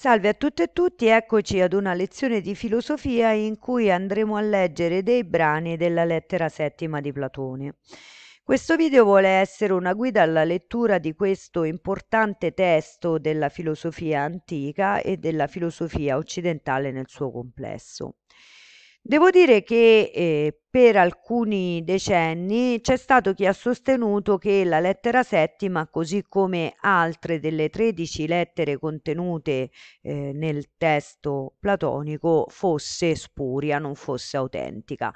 Salve a tutte e tutti, eccoci ad una lezione di filosofia in cui andremo a leggere dei brani della lettera settima di Platone. Questo video vuole essere una guida alla lettura di questo importante testo della filosofia antica e della filosofia occidentale nel suo complesso. Devo dire che eh, per alcuni decenni c'è stato chi ha sostenuto che la lettera settima, così come altre delle 13 lettere contenute eh, nel testo platonico, fosse spuria, non fosse autentica.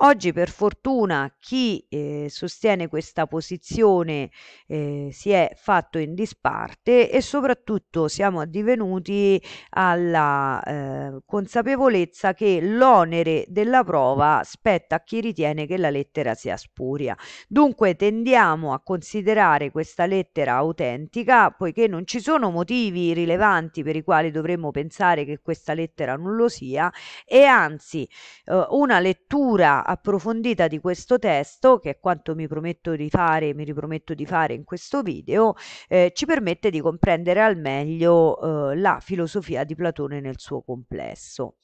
Oggi per fortuna chi eh, sostiene questa posizione eh, si è fatto in disparte e soprattutto siamo addivenuti alla eh, consapevolezza che l'onere della prova spetta a chi ritiene che la lettera sia spuria. Dunque tendiamo a considerare questa lettera autentica poiché non ci sono motivi rilevanti per i quali dovremmo pensare che questa lettera non lo sia e anzi eh, una lettura approfondita di questo testo, che è quanto mi prometto di fare, e mi riprometto di fare in questo video, eh, ci permette di comprendere al meglio eh, la filosofia di Platone nel suo complesso.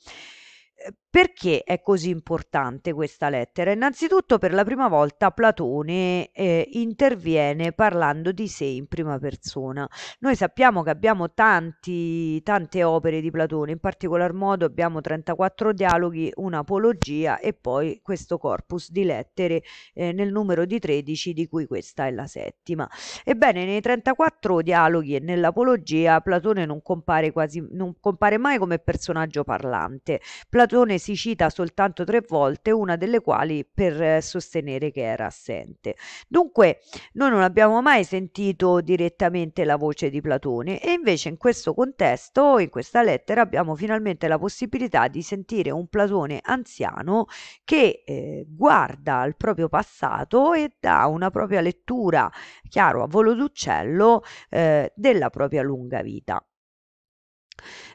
Eh, perché è così importante questa lettera? Innanzitutto per la prima volta Platone eh, interviene parlando di sé in prima persona. Noi sappiamo che abbiamo tanti, tante opere di Platone, in particolar modo abbiamo 34 dialoghi, un'apologia e poi questo corpus di lettere eh, nel numero di 13 di cui questa è la settima. Ebbene, nei 34 dialoghi e nell'apologia Platone non compare, quasi, non compare mai come personaggio parlante. Platone si cita soltanto tre volte, una delle quali per eh, sostenere che era assente. Dunque, noi non abbiamo mai sentito direttamente la voce di Platone e invece in questo contesto, in questa lettera, abbiamo finalmente la possibilità di sentire un Platone anziano che eh, guarda al proprio passato e dà una propria lettura, chiaro a volo d'uccello, eh, della propria lunga vita.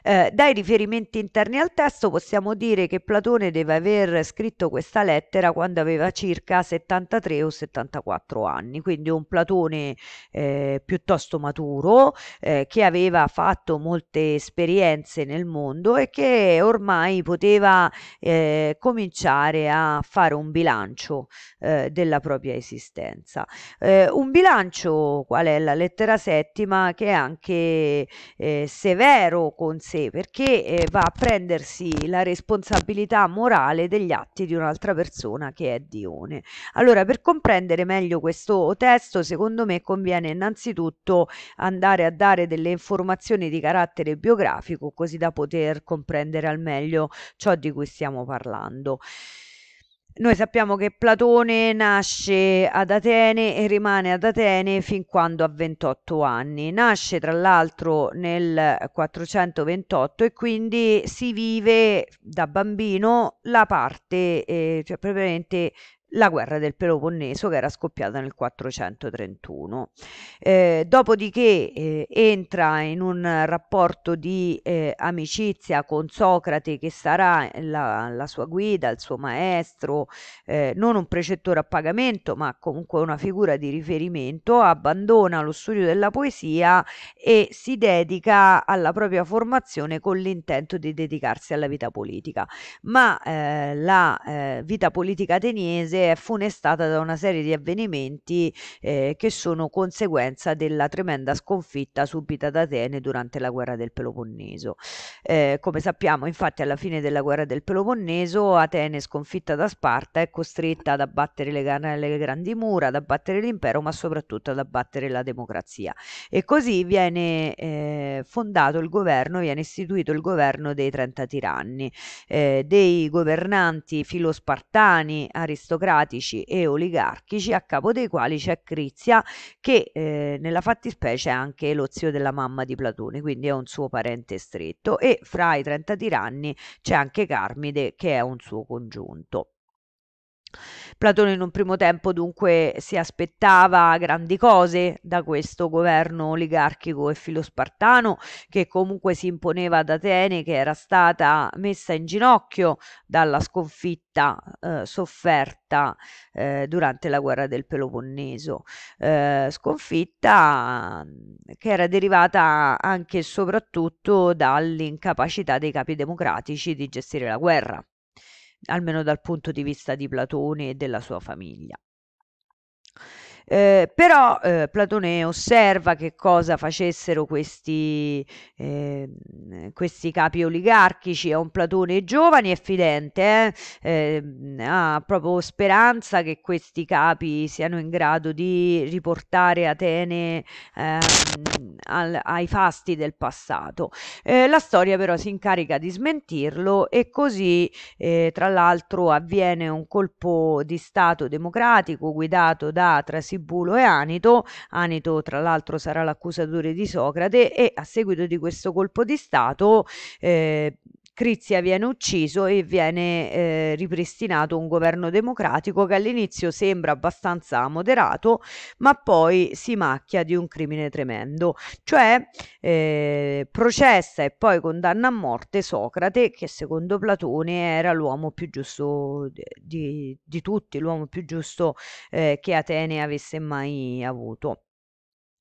Eh, dai riferimenti interni al testo possiamo dire che Platone deve aver scritto questa lettera quando aveva circa 73 o 74 anni, quindi un Platone eh, piuttosto maturo eh, che aveva fatto molte esperienze nel mondo e che ormai poteva eh, cominciare a fare un bilancio eh, della propria esistenza. un bilancio, qual è la lettera settima, che è anche severo con sé perché eh, va a prendersi la responsabilità morale degli atti di un'altra persona che è Dione. Allora, per comprendere meglio questo testo, secondo me conviene innanzitutto andare a dare delle informazioni di carattere biografico così da poter comprendere al meglio ciò di cui stiamo parlando. Noi sappiamo che Platone nasce ad Atene e rimane ad Atene fin quando ha 28 anni. Nasce tra l'altro nel 428 e quindi si vive da bambino la parte, eh, cioè propriamente la guerra del Peloponneso che era scoppiata nel 431. Eh, dopodiché eh, entra in un rapporto di eh, amicizia con Socrate che sarà la, la sua guida, il suo maestro, eh, non un precettore a pagamento ma comunque una figura di riferimento, abbandona lo studio della poesia e si dedica alla propria formazione con l'intento di dedicarsi alla vita politica. Ma eh, la eh, vita politica ateniese è funestata da una serie di avvenimenti eh, che sono conseguenza della tremenda sconfitta subita da Atene durante la guerra del Peloponneso. Eh, come sappiamo, infatti, alla fine della guerra del Peloponneso, Atene, sconfitta da Sparta, è costretta ad abbattere le, le grandi mura, ad abbattere l'impero, ma soprattutto ad abbattere la democrazia. E così viene eh, fondato il governo, viene istituito il governo dei 30 tiranni, eh, dei governanti filospartani, aristocratici burocratici e oligarchici a capo dei quali c'è Crizia che eh, nella fattispecie è anche lo zio della mamma di Platone, quindi è un suo parente stretto e fra i 30 tiranni c'è anche Carmide che è un suo congiunto. Platone in un primo tempo dunque si aspettava grandi cose da questo governo oligarchico e filospartano che comunque si imponeva ad Atene che era stata messa in ginocchio dalla sconfitta eh, sofferta eh, durante la guerra del Peloponneso, eh, sconfitta mm, che era derivata anche e soprattutto dall'incapacità dei capi democratici di gestire la guerra almeno dal punto di vista di Platone e della sua famiglia. Eh, però eh, Platone osserva che cosa facessero questi, eh, questi capi oligarchici, è un Platone giovane e fidente, eh. ehm, ha proprio speranza che questi capi siano in grado di riportare Atene ehm, al, ai fasti del passato. Eh, la storia però si incarica di smentirlo e così eh, tra l'altro avviene un colpo di Stato democratico guidato da Trasimo Tibulo e Anito. Anito, tra l'altro, sarà l'accusatore di Socrate e a seguito di questo colpo di Stato eh, Crizia viene ucciso e viene eh, ripristinato un governo democratico che all'inizio sembra abbastanza moderato, ma poi si macchia di un crimine tremendo, cioè eh, processa e poi condanna a morte Socrate, che secondo Platone era l'uomo più giusto di, di tutti, l'uomo più giusto eh, che Atene avesse mai avuto.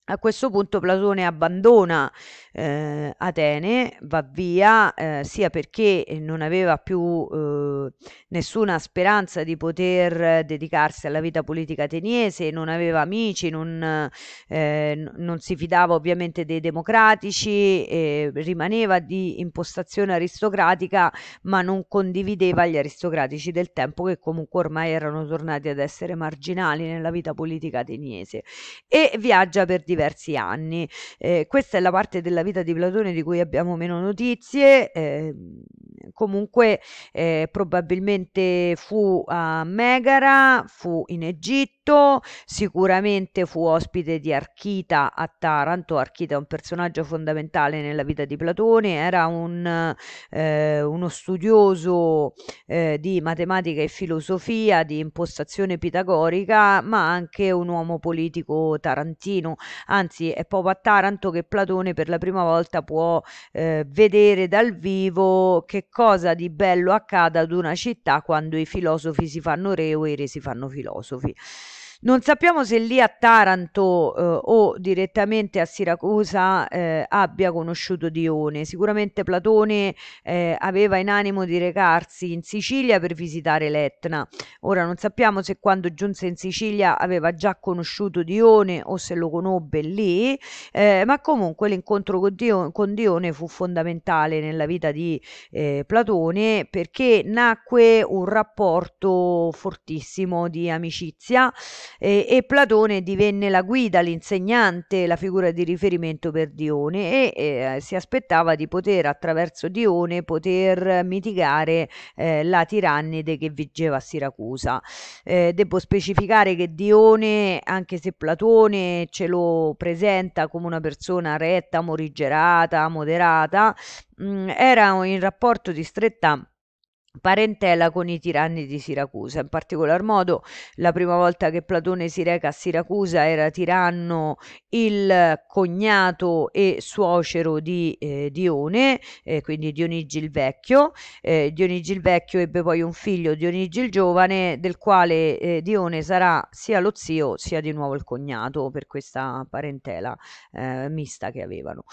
A questo punto Platone abbandona eh, Atene, va via eh, sia perché non aveva più eh, nessuna speranza di poter dedicarsi alla vita politica ateniese, non aveva amici, non, eh, non si fidava ovviamente dei democratici, rimaneva di impostazione aristocratica ma non condivideva gli aristocratici del tempo che comunque ormai erano tornati ad essere marginali nella vita politica ateniese e viaggia per diversi diversi anni. Eh, questa è la parte della vita di Platone di cui abbiamo meno notizie, ehm, eh, comunque probabilmente fu a Megara, fu in Egitto, Egitto, sicuramente fu ospite di Archita a Taranto, Archita è un personaggio fondamentale nella vita di Platone, era un, eh, uno studioso eh, di matematica e filosofia, di impostazione pitagorica, ma anche un uomo politico tarantino, anzi è proprio a Taranto che Platone per la prima volta può eh, vedere dal vivo che cosa di bello accada ad una città quando i filosofi si fanno re o i re si fanno filosofi. Non sappiamo se lì a Taranto eh, o direttamente a Siracusa eh, abbia conosciuto Dione. Sicuramente Platone eh, aveva in animo di recarsi in Sicilia per visitare l'Etna. Ora non sappiamo se quando giunse in Sicilia aveva già conosciuto Dione o se lo conobbe lì, eh, ma comunque l'incontro con Dione, con Dione, fu fondamentale nella vita di eh, Platone perché nacque un rapporto fortissimo di amicizia e, e Platone divenne la guida, l'insegnante, la figura di riferimento per Dione e eh, si aspettava di poter attraverso Dione poter mitigare eh, la tirannide che vigeva a Siracusa. Eh, devo specificare che Dione, anche se Platone ce lo presenta come una persona retta, morigerata, moderata, mh, mm, era in rapporto di stretta parentela con i tiranni di Siracusa. In particolar modo, la prima volta che Platone si reca a Siracusa era tiranno il cognato e suocero di eh, Dione, eh, quindi Dionigi il Vecchio. Eh, Dionigi il Vecchio ebbe poi un figlio, Dionigi il Giovane, del quale eh, Dione sarà sia lo zio sia di nuovo il cognato per questa parentela eh, mista che avevano.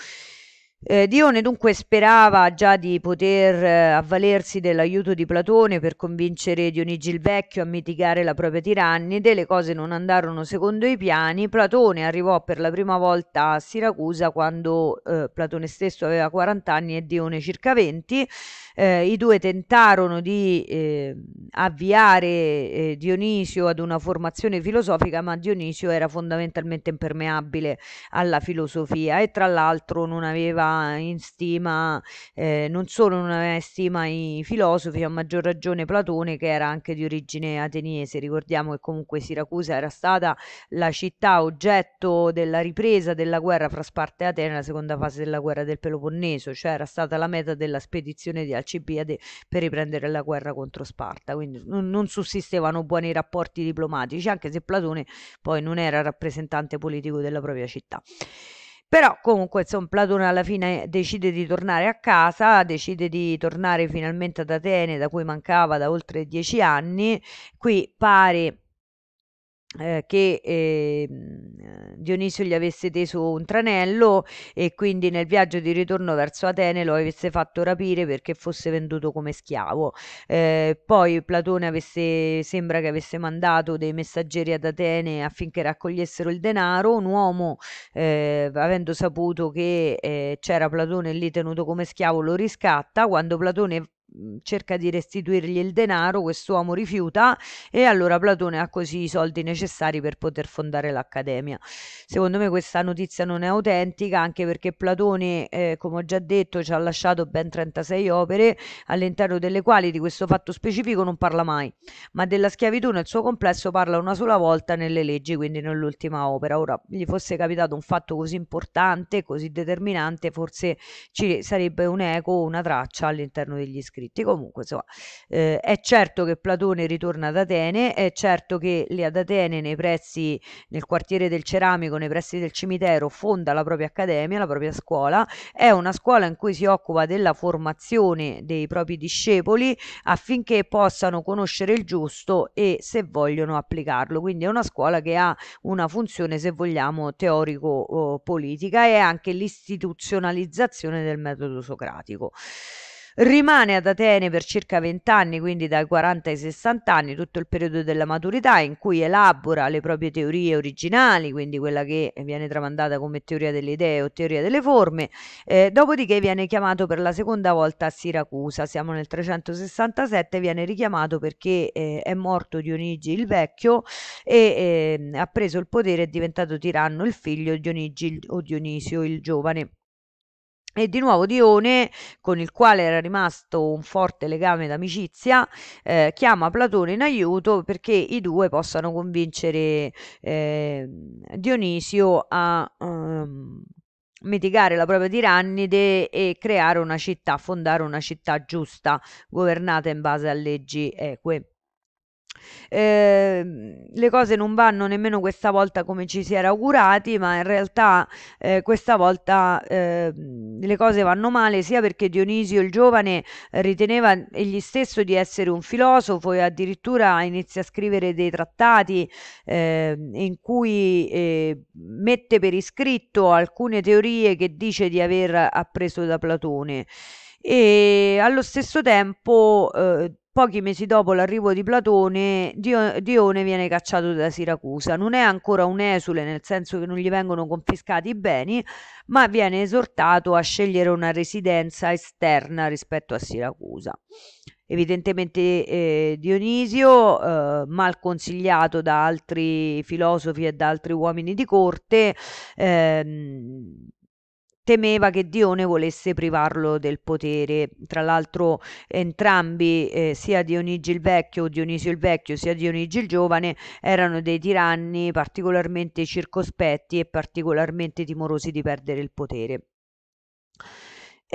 Eh, Dione dunque sperava già di poter eh, avvalersi dell'aiuto di Platone per convincere Dionigi il Vecchio a mitigare la propria tirannide, le cose non andarono secondo i piani, Platone arrivò per la prima volta a Siracusa quando eh, Platone stesso aveva 40 anni e Dione circa 20 eh, i due tentarono di eh, avviare eh, Dionisio ad una formazione filosofica, ma Dionisio era fondamentalmente impermeabile alla filosofia e tra l'altro non aveva in stima, eh, non solo non aveva in stima i filosofi, a maggior ragione Platone che era anche di origine ateniese. Ricordiamo che comunque Siracusa era stata la città oggetto della ripresa della guerra fra Sparta e Atene nella seconda fase della guerra del Peloponneso, cioè era stata la meta della spedizione di Alcimede Alcibiade per riprendere la guerra contro Sparta, quindi non sussistevano buoni rapporti diplomatici, anche se Platone poi non era rappresentante politico della propria città. Però comunque insomma, Platone alla fine decide di tornare a casa, decide di tornare finalmente ad Atene da cui mancava da oltre dieci anni, qui pare eh, che eh, Dionisio gli avesse teso un tranello e quindi nel viaggio di ritorno verso Atene lo avesse fatto rapire perché fosse venduto come schiavo. Eh, poi Platone avesse, sembra che avesse mandato dei messaggeri ad Atene affinché raccogliessero il denaro. Un uomo, eh, avendo saputo che eh, c'era Platone lì tenuto come schiavo, lo riscatta. Quando Platone Mhmm, cerca di restituirgli il denaro, quest'uomo rifiuta e allora Platone ha così i soldi necessari per poter fondare l'accademia. Secondo me questa notizia non è autentica anche perché Platone, eh, come ho già detto, ci ha lasciato ben 36 opere all'interno delle quali di questo fatto specifico non parla mai, ma della schiavitù nel suo complesso parla una sola volta nelle leggi, quindi nell'ultima opera. Ora gli fosse capitato un fatto così importante, così determinante, forse ci sarebbe un eco, una traccia all'interno degli scritti scritti. Comunque, insomma, eh, è certo che Platone ritorna ad Atene, è certo che le ad Atene nei pressi, nel quartiere del Ceramico, nei pressi del cimitero, fonda la propria accademia, la propria scuola, è una scuola in cui si occupa della formazione dei propri discepoli affinché possano conoscere il giusto e se vogliono applicarlo. Quindi è una scuola che ha una funzione, se vogliamo, teorico-politica oh, e anche l'istituzionalizzazione del metodo socratico rimane ad Atene per circa 20 anni, quindi dai 40 ai 60 anni, tutto il periodo della maturità in cui elabora le proprie teorie originali, quindi quella che viene tramandata come teoria delle idee o teoria delle forme, eh, dopodiché viene chiamato per la seconda volta a Siracusa, siamo nel 367, viene richiamato perché eh, è morto Dionigi il vecchio e eh, ha preso il potere, è diventato tiranno il figlio Dionigi o Dionisio il giovane. E di nuovo Dione, con il quale era rimasto un forte legame d'amicizia, eh, chiama Platone in aiuto perché i due possano convincere eh, Dionisio a um, mitigare la propria tirannide e creare una città, fondare una città giusta, governata in base a leggi eque. Ehm, le cose non vanno nemmeno questa volta come ci si era augurati, ma in realtà eh, questa volta eh, le cose vanno male sia perché Dionisio il giovane eh, riteneva egli stesso di essere un filosofo e addirittura inizia a scrivere dei trattati ehm, in cui ehm, mette per iscritto alcune teorie che dice di aver appreso da Platone e allo stesso tempo eh, Pochi mesi dopo l'arrivo di Platone, Dio- Dione viene cacciato da Siracusa. Non è ancora un esule, nel senso che non gli vengono confiscati i beni, ma viene esortato a scegliere una residenza esterna rispetto a Siracusa. Evidentemente eh, Dionisio, eh, mal consigliato da altri filosofi e da altri uomini di corte, eh, temeva che Dione volesse privarlo del potere. Tra l'altro entrambi, eh, sia Dionigi il Vecchio, Dionisio il Vecchio, sia Dionigi il Giovane, erano dei tiranni particolarmente circospetti e particolarmente timorosi di perdere il potere.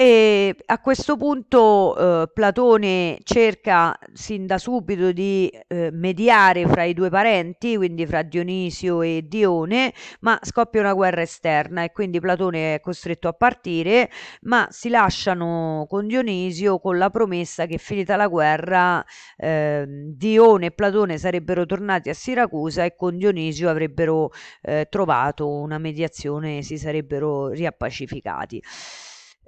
E a questo punto eh, Platone cerca sin da subito di eh, mediare fra i due parenti, quindi fra Dionisio e Dione, ma scoppia una guerra esterna e quindi Platone è costretto a partire, ma si lasciano con Dionisio con la promessa che finita la guerra eh, Dione e Platone sarebbero tornati a Siracusa e con Dionisio avrebbero eh, trovato una mediazione e si sarebbero riappacificati.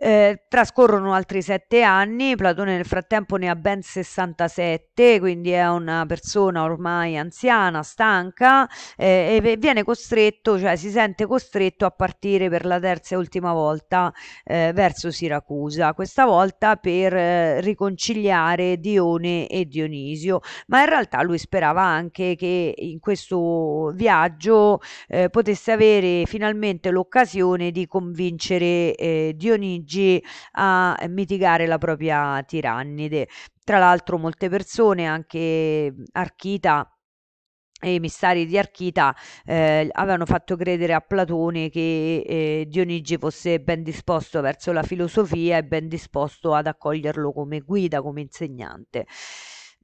Eh, trascorrono altri sette anni, Platone nel frattempo ne ha ben 67, quindi è una persona ormai anziana, stanca eh, e viene costretto, cioè si sente costretto a partire per la terza e ultima volta eh, verso Siracusa, questa volta per eh, riconciliare Dione e Dionisio, ma in realtà lui sperava anche che in questo viaggio eh, potesse avere finalmente l'occasione di convincere Dionisio ONG a eh, mitigare la propria tirannide. Tra l'altro molte persone, anche mhmm, Archita e i missari di Archita eh, avevano fatto credere a Platone che eh, Dionigi fosse ben disposto verso la filosofia e ben disposto ad accoglierlo come guida, come insegnante.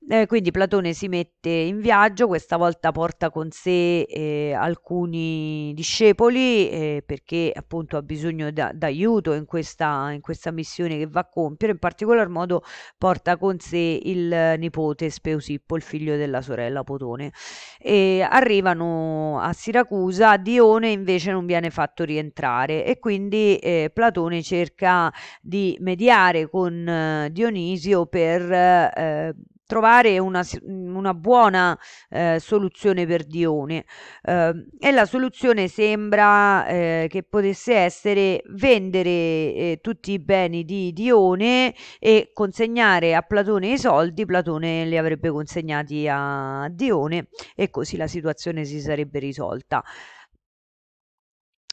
Eh, quindi Platone si mette in viaggio, questa volta porta con sé eh, alcuni discepoli eh, perché appunto ha bisogno da, d'aiuto in questa, in questa, missione che va a compiere, in particolar modo porta con sé il nipote Speusippo, il figlio della sorella Potone. E arrivano a Siracusa, Dione invece non viene fatto rientrare e quindi eh, Platone cerca di mediare con eh, Dionisio per eh, trovare una, una buona eh, soluzione per Dione eh, e la soluzione sembra eh, che potesse essere vendere eh, tutti i beni di Dione e consegnare a Platone i soldi, Platone li avrebbe consegnati a Dione e così la situazione si sarebbe risolta.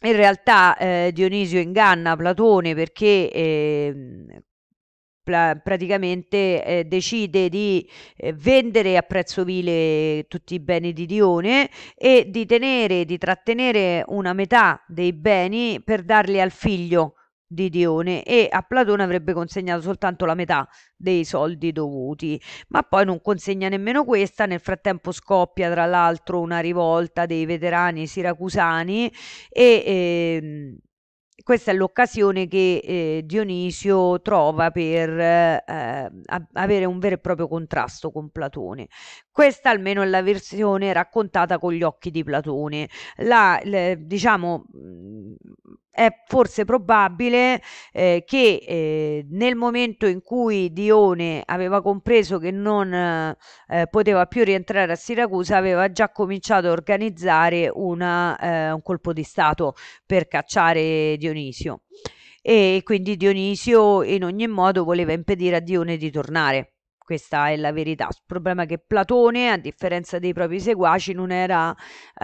In realtà eh, Dionisio inganna Platone perché ehm, praticamente eh, decide di eh, vendere a prezzo vile tutti i beni di Dione e di tenere, di trattenere una metà dei beni per darli al figlio di Dione e a Platone avrebbe consegnato soltanto la metà dei soldi dovuti, ma poi non consegna nemmeno questa, nel frattempo scoppia tra l'altro una rivolta dei veterani siracusani e eh, questa è l'occasione che eh, Dionisio trova per eh, avere un vero e proprio contrasto con Platone. Questa almeno è la versione raccontata con gli occhi di Platone. La, le, diciamo, mm, è forse probabile eh, che eh, nel momento in cui Dione aveva compreso che non eh, poteva più rientrare a Siracusa, aveva già cominciato a organizzare una, eh, un colpo di Stato per cacciare Dione Dionisio e quindi Dionisio in ogni modo voleva impedire a Dione di tornare. Questa è la verità. Il problema è che Platone, a differenza dei propri seguaci, non era eh,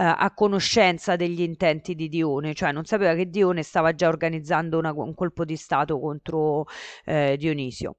a conoscenza degli intenti di Dione, cioè non sapeva che Dione stava già organizzando una, un colpo di Stato contro eh, Dionisio.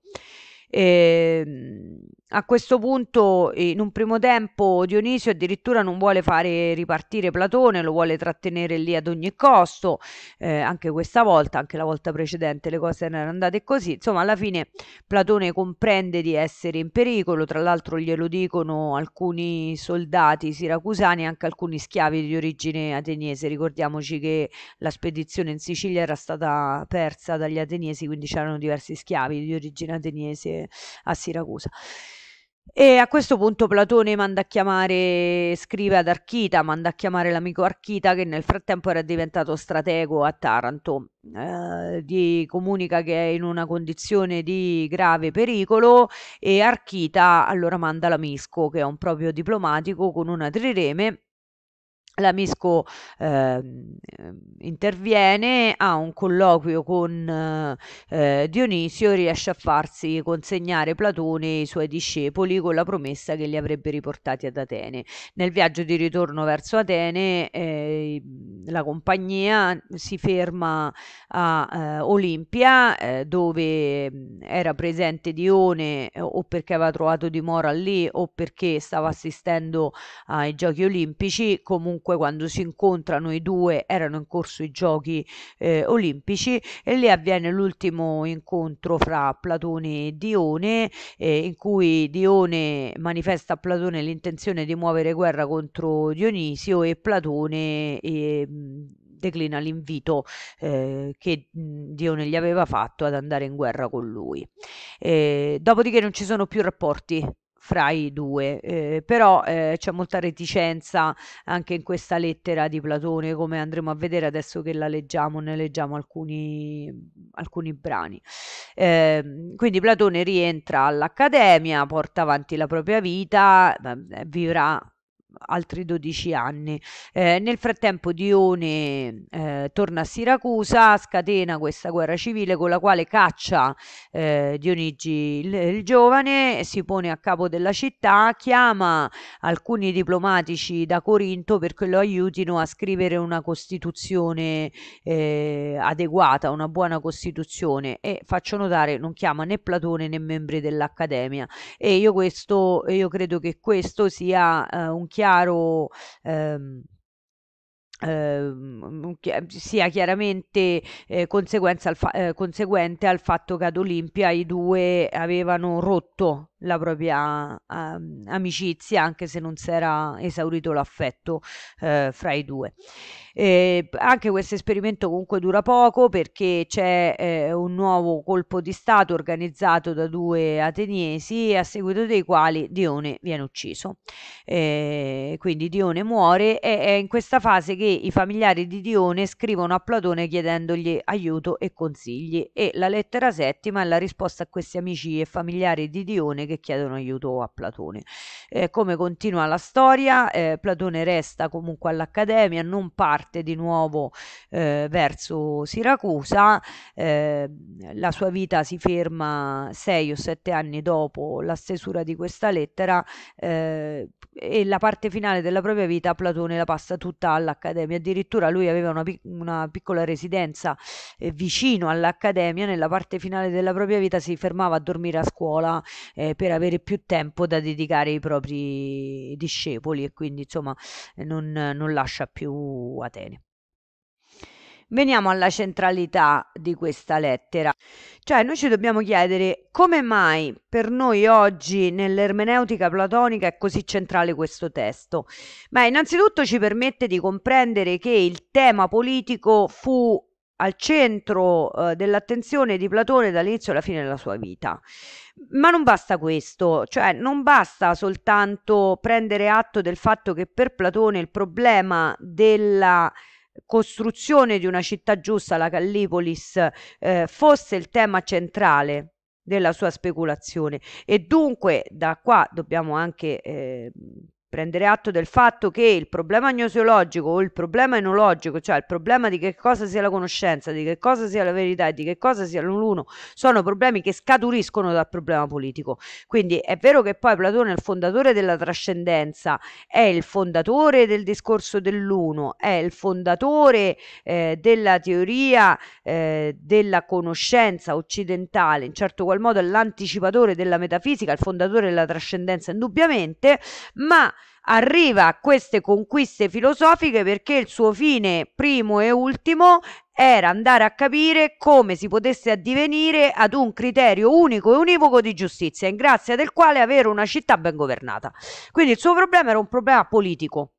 E, ehm, a questo punto, in un primo tempo, Dionisio addirittura non vuole fare ripartire Platone, lo vuole trattenere lì ad ogni costo. Eh, anche questa volta, anche la volta precedente, le cose erano andate così. Insomma, alla fine Platone comprende di essere in pericolo. Tra l'altro, glielo dicono alcuni soldati siracusani e anche alcuni schiavi di origine ateniese. Ricordiamoci che la spedizione in Sicilia era stata persa dagli ateniesi, quindi c'erano diversi schiavi di origine ateniese a Siracusa. E a questo punto Platone manda a chiamare, scrive ad Archita, manda a chiamare l'amico Archita che nel frattempo era diventato stratego a Taranto, eh, gli comunica che è in una condizione di grave pericolo e Archita allora manda l'Amisco che è un proprio diplomatico con una trireme l'amico eh, interviene, ha un colloquio con eh, Dionisio, riesce a farsi consegnare Platone e i suoi discepoli con la promessa che li avrebbe riportati ad Atene. Nel viaggio di ritorno verso Atene eh, la compagnia si ferma a eh, Olimpia eh, dove mm, era presente Dione eh, o perché aveva trovato dimora lì o perché stava assistendo ai giochi olimpici, comunque comunque quando si incontrano i due erano in corso i giochi eh, olimpici e lì avviene l'ultimo incontro fra Platone e Dione eh, in cui Dione manifesta a Platone l'intenzione di muovere guerra contro Dionisio e Platone eh, declina l'invito eh, che mm, Dione gli aveva fatto ad andare in guerra con lui. Eh, dopodiché non ci sono più rapporti fra i due, eh, però eh, c'è molta reticenza anche in questa lettera di Platone, come andremo a vedere adesso che la leggiamo, ne leggiamo alcuni, alcuni brani. Eh, quindi Platone rientra all'Accademia, porta avanti la propria vita, eh, vivrà altri 12 anni. Eh, nel frattempo Dione eh, torna a Siracusa, scatena questa guerra civile con la quale caccia eh, Dionigi il, il, giovane, si pone a capo della città, chiama alcuni diplomatici da Corinto perché lo aiutino a scrivere una costituzione eh, adeguata, una buona costituzione e faccio notare non chiama né Platone né membri dell'Accademia e io, questo, io credo che questo sia eh, un chiaro chiaro ehm, ehm, ehm, sia chiaramente eh, conseguenza al fa- eh, conseguente al fatto che ad Olimpia i due avevano rotto la propria ehm, amicizia anche se non si era esaurito l'affetto eh, fra i due. Eh, anche questo esperimento comunque dura poco perché c'è eh, un nuovo colpo di Stato organizzato da due ateniesi a seguito dei quali Dione viene ucciso. quindi Dione muore e è in questa fase che i familiari di Dione scrivono a Platone chiedendogli aiuto e consigli e la lettera settima è la risposta a questi amici e familiari di Dione che chiedono aiuto a Platone. Eh, come continua la storia, eh, Platone resta comunque all'Accademia, non parte di nuovo eh, verso Siracusa, eh, la sua vita si ferma sei o sette anni dopo la stesura di questa lettera eh, e la parte finale della propria vita Platone la passa tutta all'Accademia, addirittura lui aveva una, una piccola residenza eh, vicino all'Accademia, nella parte finale della propria vita si fermava a dormire a scuola per avere più tempo da dedicare ai propri discepoli e quindi insomma non, non lascia più Atene. Veniamo alla centralità di questa lettera, cioè noi ci dobbiamo chiedere come mai per noi oggi nell'ermeneutica platonica è così centrale questo testo. Beh, innanzitutto ci permette di comprendere che il tema politico fu al centro eh, dell'attenzione di Platone dall'inizio alla fine della sua vita. Ma non basta questo, cioè non basta soltanto prendere atto del fatto che per Platone il problema della costruzione di una città giusta, la Callipolis, eh, fosse il tema centrale della sua speculazione e dunque da qua dobbiamo anche eh, prendere atto del fatto che il problema gnoseologico o il problema enologico, cioè il problema di che cosa sia la conoscenza, di che cosa sia la verità e di che cosa sia l'uno, sono problemi che scaturiscono dal problema politico. Quindi è vero che poi Platone è il fondatore della trascendenza, è il fondatore del discorso dell'uno, è il fondatore eh, della teoria eh, della conoscenza occidentale, in certo qual modo è l'anticipatore della metafisica, il fondatore della trascendenza indubbiamente, ma arriva a queste conquiste filosofiche perché il suo fine primo e ultimo era andare a capire come si potesse addivenire ad un criterio unico e univoco di giustizia, in grazia del quale avere una città ben governata. Quindi il suo problema era un problema politico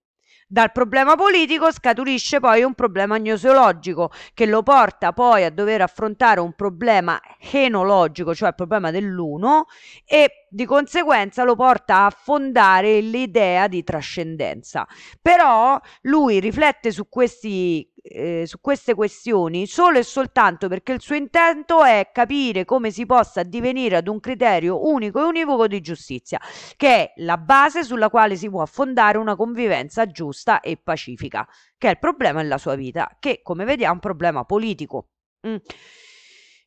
dal problema politico scaturisce poi un problema gnoseologico che lo porta poi a dover affrontare un problema enologico, cioè il problema dell'uno, e di conseguenza lo porta a fondare l'idea di trascendenza. Però lui riflette su questi eh, su queste questioni solo e soltanto perché il suo intento è capire come si possa divenire ad un criterio unico e univoco di giustizia, che è la base sulla quale si può affondare una convivenza giusta e pacifica, che è il problema della sua vita, che come vediamo è un problema politico. Mm.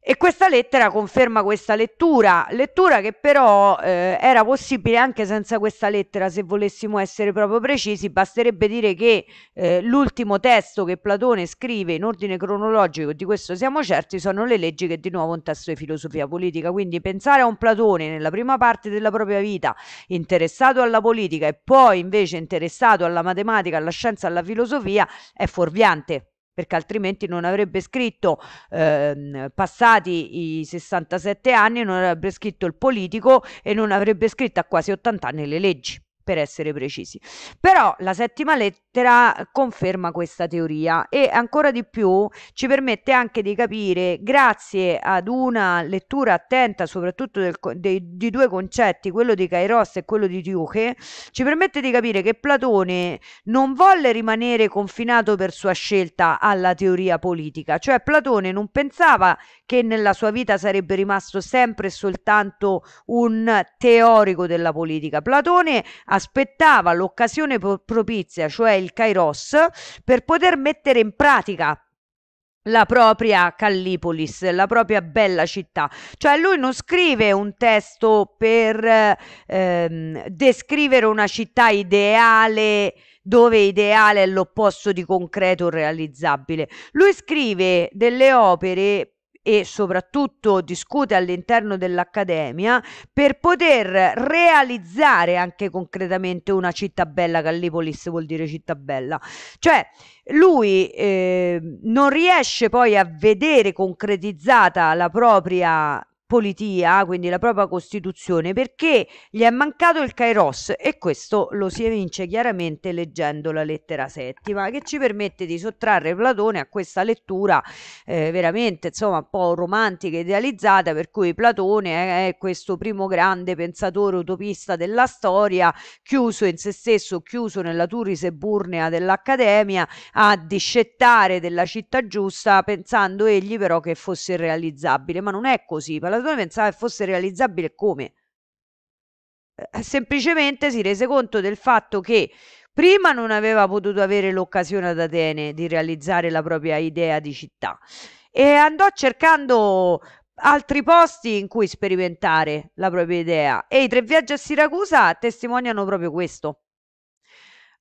E questa lettera conferma questa lettura, lettura che però eh, era possibile anche senza questa lettera, se volessimo essere proprio precisi, basterebbe dire che eh, l'ultimo testo che Platone scrive in ordine cronologico, di questo siamo certi, sono le leggi che è di nuovo un testo di filosofia politica, quindi pensare a un Platone nella prima parte della propria vita interessato alla politica e poi invece interessato alla matematica, alla scienza, alla filosofia è fuorviante perché altrimenti non avrebbe scritto eh, passati i 67 anni, non avrebbe scritto il politico e non avrebbe scritto a quasi 80 anni le leggi, per essere precisi. Però la settima lettera lettera conferma questa teoria e ancora di più ci permette anche di capire, grazie ad una lettura attenta soprattutto del, dei, di due concetti, quello di Kairos e quello di Tiuche, ci permette di capire che Platone non volle rimanere confinato per sua scelta alla teoria politica, cioè Platone non pensava che nella sua vita sarebbe rimasto sempre soltanto un teorico della politica. Platone aspettava l'occasione propizia, cioè il il Kairos, per poter mettere in pratica la propria Callipolis, la propria bella città. Cioè lui non scrive un testo per ehm, descrivere una città ideale dove ideale è l'opposto di concreto realizzabile. Lui scrive delle opere e soprattutto discute all'interno dell'Accademia per poter realizzare anche concretamente una città bella, Callipolis vuol dire città bella, cioè lui eh, non riesce poi a vedere concretizzata la propria politia, quindi la propria costituzione, perché gli è mancato il kairos e questo lo si evince chiaramente leggendo la lettera settima che ci permette di sottrarre Platone a questa lettura eh, veramente insomma un po' romantica, idealizzata per cui Platone è questo primo grande pensatore utopista della storia chiuso in se stesso, chiuso nella e burnea dell'accademia a discettare della città giusta pensando egli però che fosse irrealizzabile ma non è così Platone Platone pensava che fosse realizzabile come? Eh, semplicemente si rese conto del fatto che prima non aveva potuto avere l'occasione ad Atene di realizzare la propria idea di città e andò cercando altri posti in cui sperimentare la propria idea e i tre viaggi a Siracusa testimoniano proprio questo.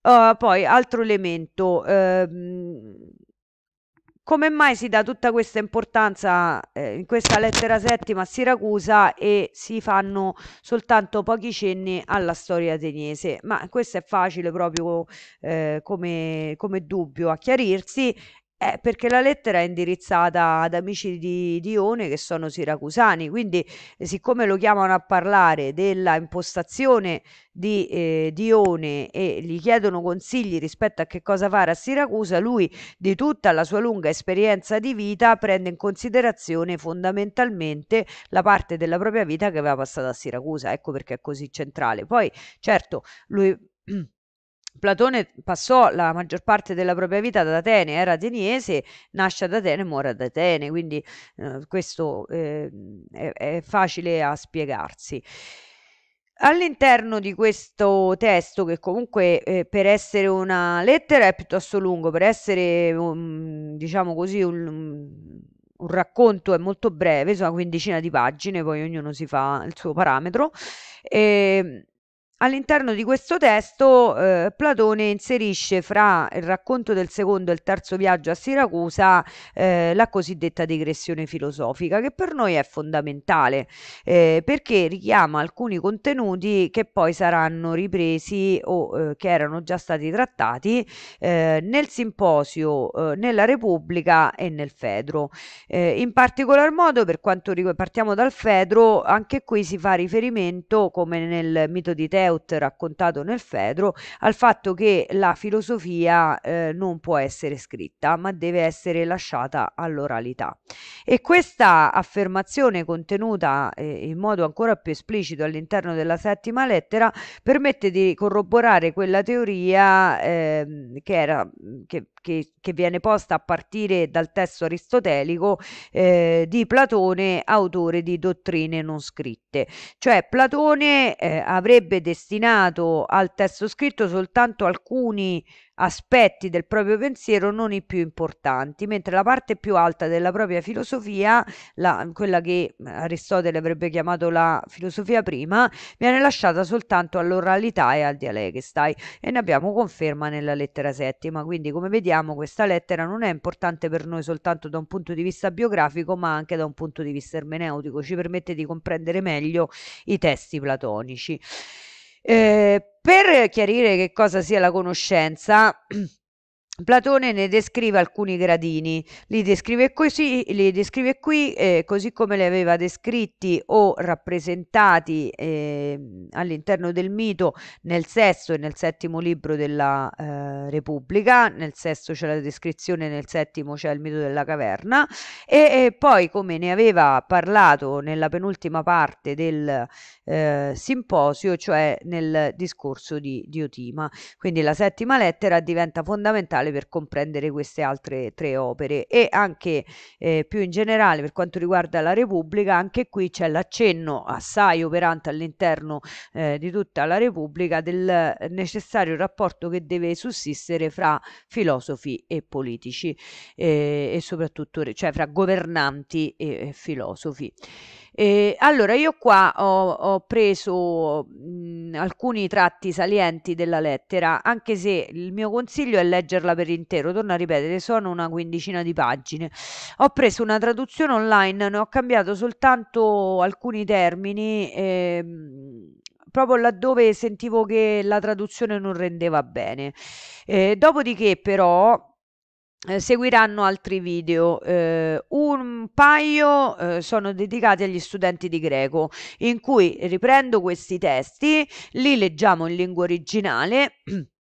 Uh, poi altro elemento, ehm, come mai si dà tutta questa importanza eh, in questa lettera settima a Siracusa e si fanno soltanto pochi cenni alla storia ateniese? Ma questo è facile proprio eh, come, come dubbio a chiarirsi eh, perché la lettera è indirizzata ad amici di Dione che sono siracusani, quindi eh, siccome lo chiamano a parlare della impostazione di eh, Dione e gli chiedono consigli rispetto a che cosa fare a Siracusa, lui di tutta la sua lunga esperienza di vita prende in considerazione fondamentalmente la parte della propria vita che aveva passato a Siracusa, ecco perché è così centrale. Poi certo lui Platone passò la maggior parte della propria vita ad Atene, era ateniese, nasce ad Atene e muore ad Atene, quindi eh, questo eh, è, è facile a spiegarsi. All'interno di questo testo, che comunque eh, per essere una lettera è piuttosto lungo, per essere um, diciamo così un, un, racconto è molto breve, sono una quindicina di pagine, poi ognuno si fa il suo parametro. E, ehm, All'interno di questo testo eh, Platone inserisce fra il racconto del secondo e il terzo viaggio a Siracusa eh, la cosiddetta digressione filosofica che per noi è fondamentale eh, perché richiama alcuni contenuti che poi saranno ripresi o eh, che erano già stati trattati eh, nel simposio, eh, nella Repubblica e nel Fedro. in particolar modo per quanto riguarda partiamo dal Fedro anche qui si fa riferimento come nel mito di Terra, Leut raccontato nel Fedro al fatto che la filosofia eh, non può essere scritta ma deve essere lasciata all'oralità e questa affermazione contenuta eh, in modo ancora più esplicito all'interno della settima lettera permette di corroborare quella teoria eh, che, era, che, che, che, viene posta a partire dal testo aristotelico eh, di Platone autore di dottrine non scritte cioè Platone eh, avrebbe descritto destinato al testo scritto soltanto alcuni aspetti del proprio pensiero, non i più importanti, mentre la parte più alta della propria filosofia, la, quella che Aristotele avrebbe chiamato la filosofia prima, viene lasciata soltanto all'oralità e al dialegestai e ne abbiamo conferma nella lettera settima, quindi come vediamo questa lettera non è importante per noi soltanto da un punto di vista biografico, ma anche da un punto di vista ermeneutico, ci permette di comprendere meglio i testi platonici. Eh, per chiarire che cosa sia la conoscenza, Platone ne descrive alcuni gradini, li descrive, così, li descrive qui, eh, così come li aveva descritti o rappresentati eh, all'interno del mito nel sesto e nel settimo libro della eh, Repubblica, nel sesto c'è la descrizione, nel settimo c'è il mito della caverna e, e, poi come ne aveva parlato nella penultima parte del eh, simposio, cioè nel discorso di Diotima. Quindi la settima lettera diventa fondamentale generale per comprendere queste altre tre opere e anche eh, più in generale per quanto riguarda la Repubblica, anche qui c'è l'accenno assai operante all'interno eh, di tutta la Repubblica del necessario rapporto che deve sussistere fra filosofi e politici eh, e soprattutto cioè fra governanti e, e filosofi. Eh, allora, io qua ho, ho preso mh, mhmm, alcuni tratti salienti della lettera, anche se il mio consiglio è leggerla per intero, torno a ripetere, sono una quindicina di pagine. Ho preso una traduzione online, ne ho cambiato soltanto alcuni termini. Ehm, proprio laddove sentivo che la traduzione non rendeva bene. Eh, dopodiché, però, eh, seguiranno altri video, eh, un paio eh, sono dedicati agli studenti di greco, in cui riprendo questi testi, li leggiamo in lingua originale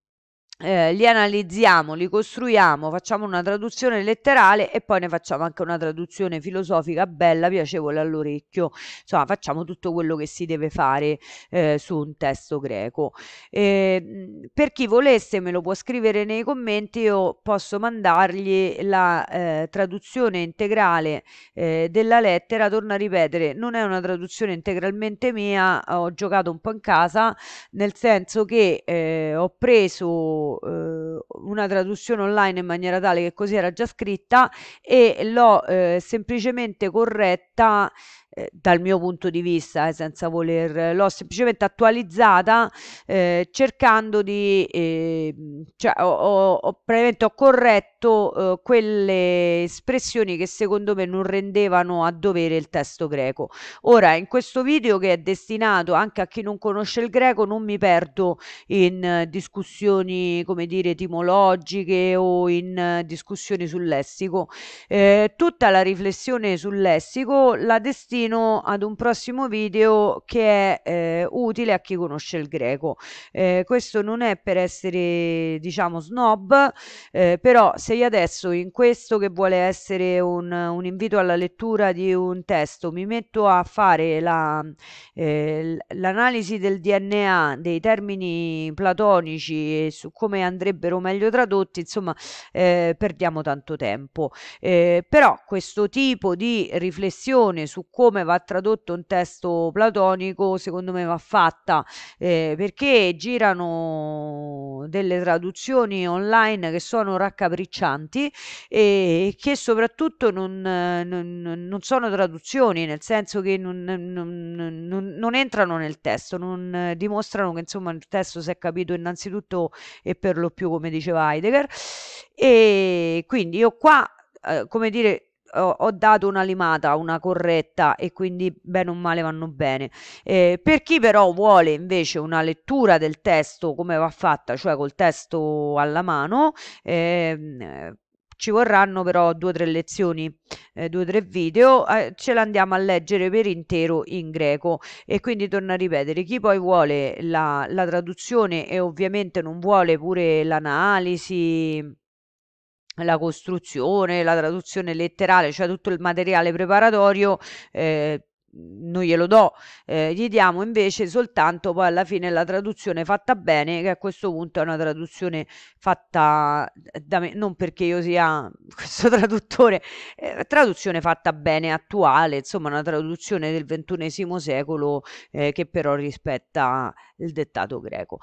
eh, li analizziamo, li costruiamo, facciamo una traduzione letterale e poi ne facciamo anche una traduzione filosofica bella, piacevole all'orecchio. Insomma, facciamo tutto quello che si deve fare eh, su un testo greco. Eh, per chi volesse me lo può scrivere nei commenti, io posso mandargli la eh, traduzione integrale eh, della lettera. Torno a ripetere, non è una traduzione integralmente mia, ho giocato un po' in casa, nel senso che eh, ho preso fatto eh, una traduzione online in maniera tale che così era già scritta e l'ho eh, semplicemente corretta eh, dal mio punto di vista, eh, senza voler, l'ho semplicemente attualizzata eh, cercando di, ehm, cioè ho, ho, ho, praticamente ho corretto eh, quelle espressioni che secondo me non rendevano a dovere il testo greco. Ora, in questo video che è destinato anche a chi non conosce il greco, non mi perdo in discussioni, come dire, etimologiche o in discussioni sul lessico. Eh, tutta la riflessione sul lessico la destino fino ad un prossimo video che è eh, utile a chi conosce il greco. Eh, questo non è per essere, diciamo, snob, eh, però se io adesso in questo che vuole essere un, un invito alla lettura di un testo mi metto a fare eh, l'analisi la, del DNA dei termini platonici e su come andrebbero meglio tradotti, insomma, eh, perdiamo tanto tempo. Eh, però questo tipo di riflessione su come come va tradotto un testo platonico, secondo me va fatta, eh, perché girano delle traduzioni online che sono raccapriccianti e che soprattutto non, non, non sono traduzioni, nel senso che non, non entrano nel testo, non dimostrano che insomma il testo si è capito innanzitutto e per lo più come diceva Heidegger. E quindi io qua, eh, come dire, ho, dato una limata, una corretta e quindi bene o male vanno bene. Eh, per chi però vuole invece una lettura del testo come va fatta, cioè col testo alla mano, eh, ci vorranno però due o tre lezioni, eh, due o tre video, eh, ce l'andiamo a leggere per intero in greco e quindi torno a ripetere, chi poi vuole la, la traduzione e ovviamente non vuole pure l'analisi la costruzione, la traduzione letterale, cioè tutto il materiale preparatorio eh, non glielo do, eh, gli diamo invece soltanto poi alla fine la traduzione fatta bene, che a questo punto è una traduzione fatta eh, da me, non perché io sia questo traduttore, eh, traduzione fatta bene, attuale, insomma una traduzione del ventunesimo secolo eh, che però rispetta il dettato greco.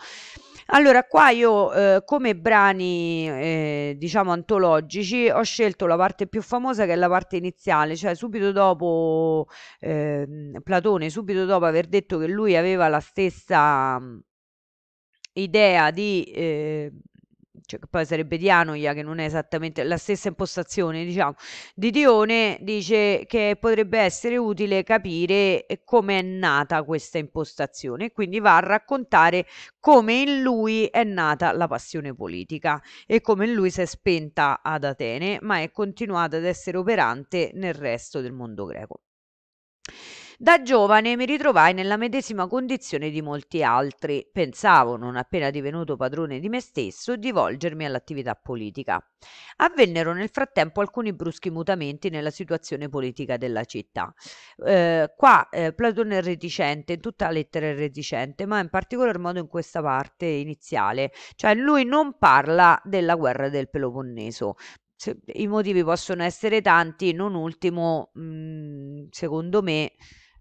Allora, qua io eh, come brani, eh, diciamo, antologici ho scelto la parte più famosa che è la parte iniziale, cioè subito dopo eh, Platone subito dopo aver detto che lui aveva la stessa idea di eh, cioè che poi sarebbe di Anoia che non è esattamente la stessa impostazione diciamo di Dione dice che potrebbe essere utile capire eh, come è nata questa impostazione e quindi va a raccontare come in lui è nata la passione politica e come in lui si è spenta ad Atene ma è continuata ad essere operante nel resto del mondo greco da giovane mi ritrovai nella medesima condizione di molti altri. Pensavo, non appena divenuto padrone di me stesso, di volgermi all'attività politica. Avvennero nel frattempo alcuni bruschi mutamenti nella situazione politica della città. Eh, qua eh, Platone è reticente, in tutta la lettera è reticente, ma in particolar modo in questa parte iniziale, cioè lui non parla della guerra del Peloponneso, i motivi possono essere tanti, non ultimo, mhmm, secondo me,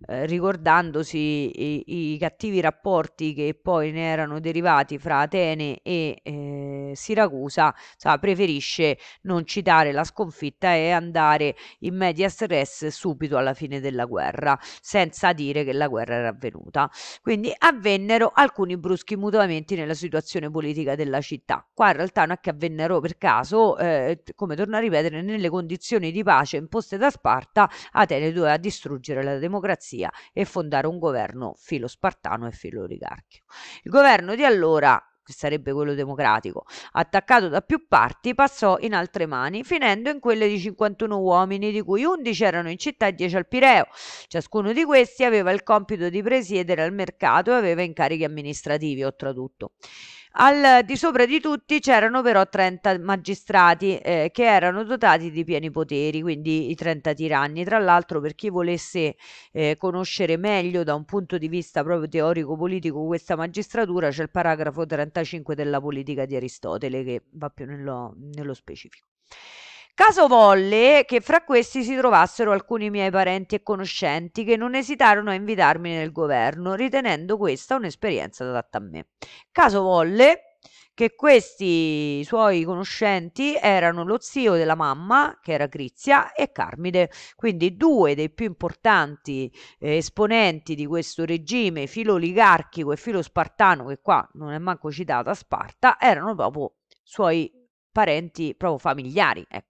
eh, ricordandosi i, i, cattivi rapporti che poi ne erano derivati fra Atene e eh, Siracusa, sa, preferisce non citare la sconfitta e andare in media stress subito alla fine della guerra, senza dire che la guerra era avvenuta. Quindi avvennero alcuni bruschi mutamenti nella situazione politica della città. Qua in realtà non è che avvennero per caso, eh, come torno a ripetere, nelle condizioni di pace imposte da Sparta, Atene doveva distruggere la democrazia democrazia e fondare un governo filo spartano e filo oligarchico. Il governo di allora che sarebbe quello democratico, attaccato da più parti, passò in altre mani, finendo in quelle di 51 uomini, di cui 11 erano in città e 10 al Pireo. Ciascuno di questi aveva il compito di presiedere al mercato e aveva incarichi amministrativi, ho tradotto. Al di sopra di tutti c'erano però 30 magistrati eh, che erano dotati di pieni poteri, quindi i 30 tiranni. Tra l'altro per chi volesse eh, conoscere meglio da un punto di vista proprio teorico-politico questa magistratura c'è il paragrafo 35 della politica di Aristotele che va più nello, nello specifico. Caso volle che fra questi si trovassero alcuni miei parenti e conoscenti che non esitarono a invitarmi nel governo, ritenendo questa un'esperienza adatta a me. Caso volle che questi suoi conoscenti erano lo zio della mamma, che era Crizia, e Carmide, quindi due dei più importanti eh, esponenti di questo regime filo-oligarchico e filo-spartano, che qua non è manco citata Sparta, erano proprio suoi parenti, proprio familiari. Ecco.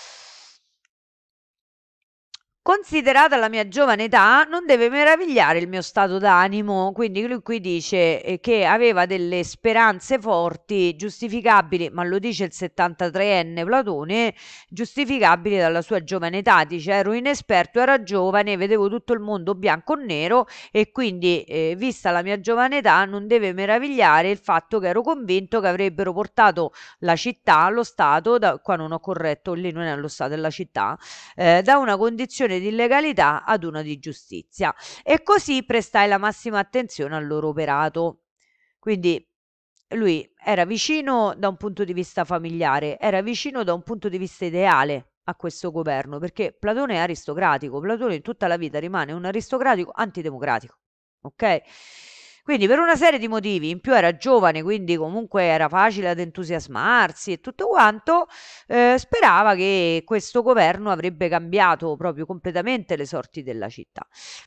Considerata la mia giovane età, non deve meravigliare il mio stato d'animo, quindi lui qui dice eh, che aveva delle speranze forti, giustificabili, ma lo dice il 73enne Platone, giustificabili dalla sua giovane età, dice ero inesperto, era giovane, vedevo tutto il mondo bianco e nero e quindi eh, vista la mia giovane età non deve meravigliare il fatto che ero convinto che avrebbero portato la città, lo Stato, da, qua non ho corretto, lì non è lo Stato, è la città, eh, da una condizione presunzione di illegalità ad una di giustizia e così prestai la massima attenzione al loro operato. Quindi lui era vicino da un punto di vista familiare, era vicino da un punto di vista ideale a questo governo, perché Platone è aristocratico, Platone in tutta la vita rimane un aristocratico antidemocratico. Ok? Quindi per una serie di motivi, in più era giovane, quindi comunque era facile ad entusiasmarsi e tutto quanto, eh, sperava che questo governo avrebbe cambiato proprio completamente le sorti della città.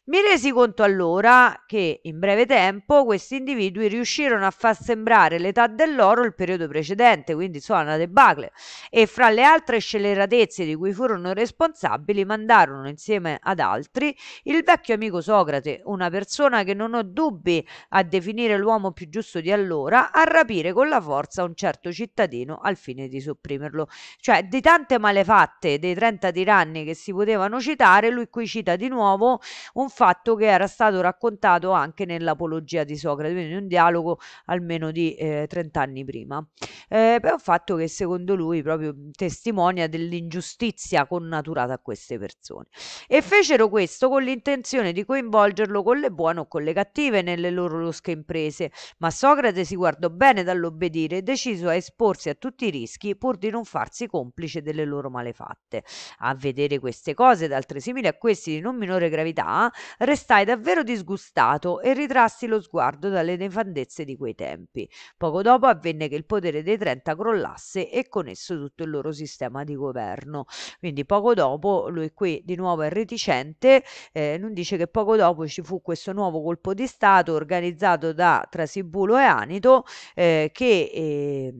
Mi resi conto allora che in breve tempo questi individui riuscirono a far sembrare l'età dell'oro il periodo precedente, quindi insomma una debacle, e fra le altre scelleratezze di cui furono responsabili mandarono insieme ad altri il vecchio amico Socrate, una persona che non ho dubbi a definire l'uomo più giusto di allora, a rapire con la forza un certo cittadino al fine di sopprimerlo. Cioè, di tante malefatte dei 30 tiranni che si potevano citare, lui qui cita di nuovo un fatto che era stato raccontato anche nell'Apologia di Socrate, quindi un dialogo almeno di eh, 30 anni prima. Eh, è un fatto che secondo lui proprio testimonia dell'ingiustizia connaturata a queste persone. E fecero questo con l'intenzione di coinvolgerlo con le buone o con le cattive nelle loro brusche imprese, ma Socrate si guardò bene dall'obbedire, deciso a esporsi a tutti i rischi pur di non farsi complice delle loro malefatte. A vedere queste cose ed altre simili a questi di non minore gravità, restai davvero disgustato e ritrassi lo sguardo dalle nefandezze di quei tempi. Poco dopo avvenne che il potere dei Trenta crollasse e con esso tutto il loro sistema di governo. Quindi poco dopo, lui qui di nuovo è reticente, eh, non dice che poco dopo ci fu questo nuovo colpo di Stato organizzato organizzato da Trasibulo e Anito eh, che eh,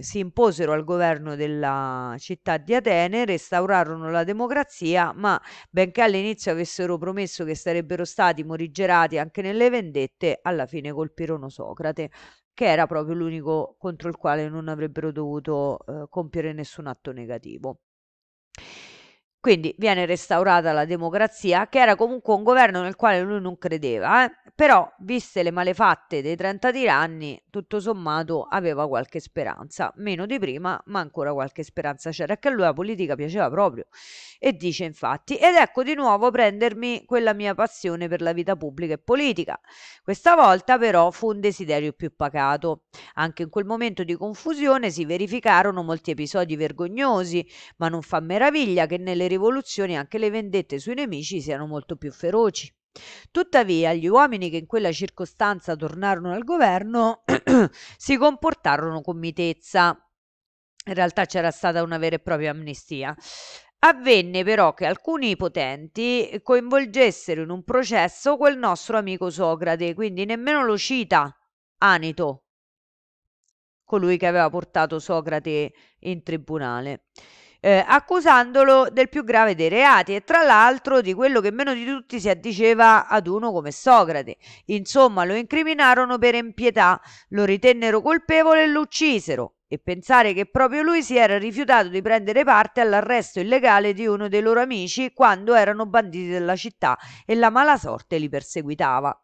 si imposero al governo della città di Atene, restaurarono la democrazia, ma benché all'inizio avessero promesso che sarebbero stati morigerati anche nelle vendette, alla fine colpirono Socrate che era proprio l'unico contro il quale non avrebbero dovuto eh, compiere nessun atto negativo. Quindi viene restaurata la democrazia, che era comunque un governo nel quale lui non credeva, eh? però viste le malefatte dei 30 tiranni, tutto sommato aveva qualche speranza, meno di prima, ma ancora qualche speranza c'era, che a lui la politica piaceva proprio. E dice infatti, ed ecco di nuovo prendermi quella mia passione per la vita pubblica e politica. Questa volta però fu un desiderio più pacato. Anche in quel momento di confusione si verificarono molti episodi vergognosi, ma non fa meraviglia che nelle rivoluzioni anche le vendette sui nemici siano molto più feroci. Tuttavia, gli uomini che in quella circostanza tornarono al governo si comportarono con mitezza. In realtà c'era stata una vera e propria amnistia. Avvenne però che alcuni potenti coinvolgessero in un processo quel nostro amico Socrate, quindi nemmeno lo cita Anito, colui che aveva portato Socrate in tribunale eh, accusandolo del più grave dei reati e tra l'altro di quello che meno di tutti si addiceva ad uno come Socrate. Insomma, lo incriminarono per impietà, lo ritennero colpevole e lo uccisero e pensare che proprio lui si era rifiutato di prendere parte all'arresto illegale di uno dei loro amici quando erano banditi della città e la mala sorte li perseguitava.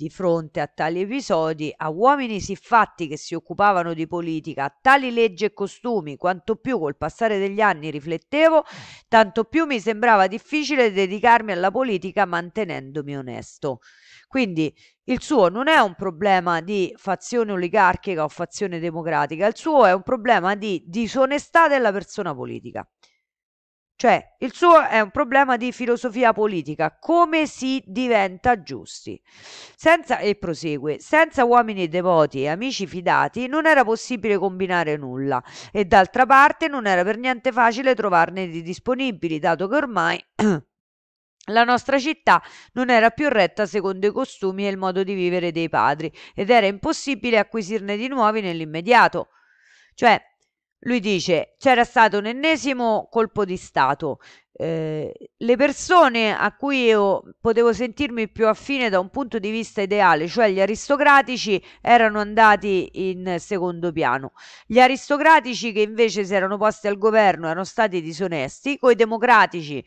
Di fronte a tali episodi, a uomini siffatti che si occupavano di politica, a tali leggi e costumi, quanto più col passare degli anni riflettevo, tanto più mi sembrava difficile dedicarmi alla politica mantenendomi onesto. Quindi il suo non è un problema di fazione oligarchica o fazione democratica, il suo è un problema di disonestà della persona politica. Cioè, il suo è un problema di filosofia politica, come si diventa giusti. Senza, e prosegue, senza uomini devoti e amici fidati non era possibile combinare nulla e d'altra parte non era per niente facile trovarne di disponibili, dato che ormai La nostra città non era più retta secondo i costumi e il modo di vivere dei padri ed era impossibile acquisirne di nuovi nell'immediato. Cioè, lui dice c'era stato un ennesimo colpo di Stato. Eh, le persone a cui io potevo sentirmi più affine da un punto di vista ideale, cioè gli aristocratici, erano andati in secondo piano. Gli aristocratici che invece si erano posti al governo erano stati disonesti, coi democratici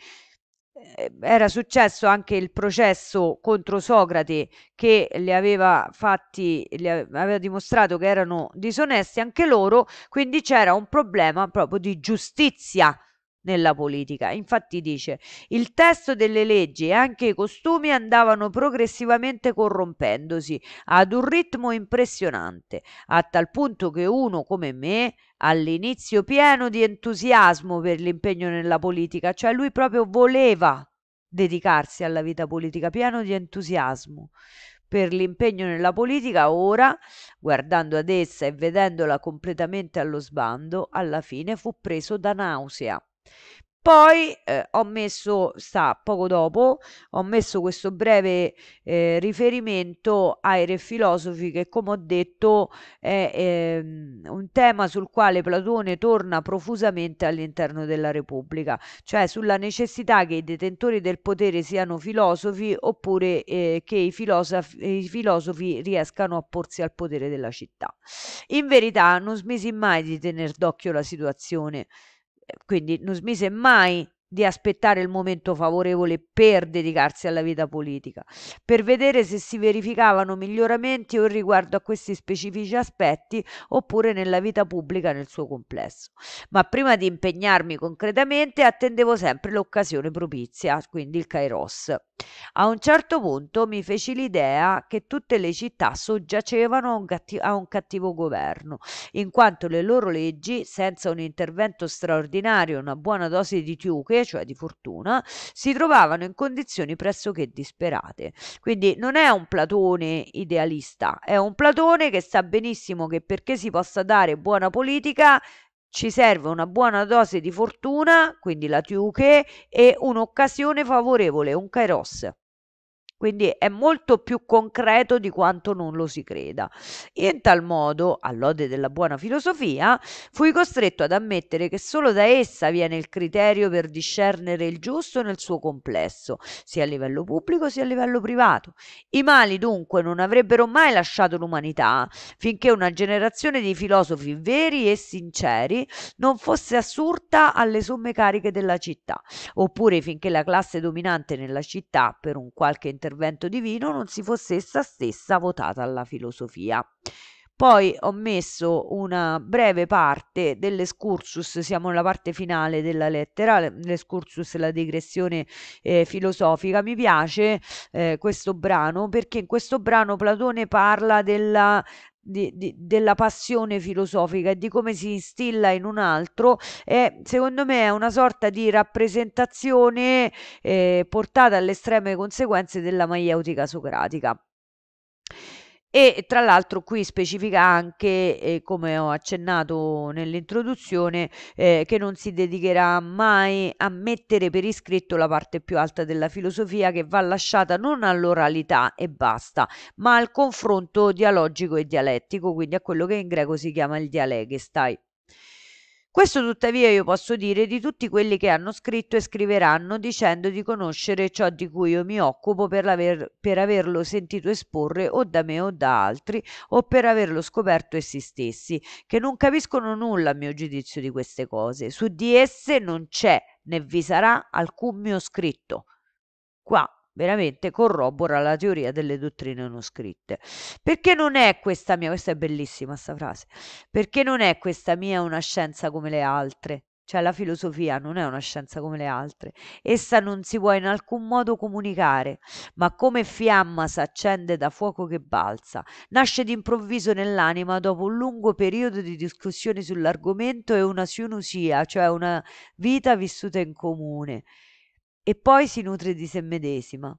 eh, era successo anche il processo contro Socrate che le aveva fatti, le aveva dimostrato che erano disonesti anche loro, quindi c'era un problema proprio di giustizia nella politica. Infatti dice il testo delle leggi e anche i costumi andavano progressivamente corrompendosi ad un ritmo impressionante, a tal punto che uno come me all'inizio pieno di entusiasmo per l'impegno nella politica, cioè lui proprio voleva dedicarsi alla vita politica, pieno di entusiasmo per l'impegno nella politica, ora, guardando ad essa e vedendola completamente allo sbando, alla fine fu preso da nausea poi eh, ho messo, sta poco dopo, ho messo questo breve eh, riferimento ai re filosofi che come ho detto è ehm, un tema sul quale Platone torna profusamente all'interno della Repubblica, cioè sulla necessità che i detentori del potere siano filosofi oppure eh, che i filosofi, i filosofi riescano a porsi al potere della città. In verità non smisi mai di tenere d'occhio la situazione quindi non smise mai di aspettare il momento favorevole per dedicarsi alla vita politica, per vedere se si verificavano miglioramenti o riguardo a questi specifici aspetti oppure nella vita pubblica nel suo complesso. Ma prima di impegnarmi concretamente attendevo sempre l'occasione propizia, quindi il Kairos. A un certo punto mi feci l'idea che tutte le città soggiacevano a un, cattivo, a un cattivo governo, in quanto le loro leggi, senza un intervento straordinario e una buona dose di tiuche, potere, cioè di fortuna, si trovavano in condizioni pressoché disperate. Quindi non è un Platone idealista, è un Platone che sa benissimo che perché si possa dare buona politica ci serve una buona dose di fortuna, quindi la tiuche, e un'occasione favorevole, un kairos. Quindi è molto più concreto di quanto non lo si creda. In tal modo, all'ode della buona filosofia, fui costretto ad ammettere che solo da essa viene il criterio per discernere il giusto nel suo complesso, sia a livello pubblico sia a livello privato. I mali dunque non avrebbero mai lasciato l'umanità finché una generazione di filosofi veri e sinceri non fosse assurda alle somme cariche della città, oppure finché la classe dominante nella città, per un qualche intervento, intervento divino non si fosse essa stessa votata alla filosofia. Poi ho messo una breve parte dell'escursus, siamo nella parte finale della lettera, l'escursus, la digressione eh, filosofica. Mi piace eh, questo brano perché in questo brano Platone parla della di- di- della passione filosofica e di come si instilla in un altro, è, secondo me è una sorta di rappresentazione eh, portata alle estreme conseguenze della maieutica socratica. E tra l'altro qui specifica anche, eh, come ho accennato nell'introduzione, eh, che non si dedicherà mai a mettere per iscritto la parte più alta della filosofia che va lasciata non all'oralità e basta, ma al confronto dialogico e dialettico, quindi a quello che in greco si chiama il dialeghestai. Questo tuttavia io posso dire di tutti quelli che hanno scritto e scriveranno dicendo di conoscere ciò di cui io mi occupo per, aver, per averlo sentito esporre o da me o da altri o per averlo scoperto essi stessi, che non capiscono nulla a mio giudizio di queste cose. Su di esse non c'è né vi sarà alcun mio scritto. Qua veramente corrobora la teoria delle dottrine non scritte. Perché non è questa mia, questa è bellissima questa frase, perché non è questa mia una scienza come le altre, cioè la filosofia non è una scienza come le altre, essa non si può in alcun modo comunicare, ma come fiamma s'accende da fuoco che balza, nasce d'improvviso nell'anima dopo un lungo periodo di discussione sull'argomento e una sinusia, cioè una vita vissuta in comune e poi si nutre di se medesima.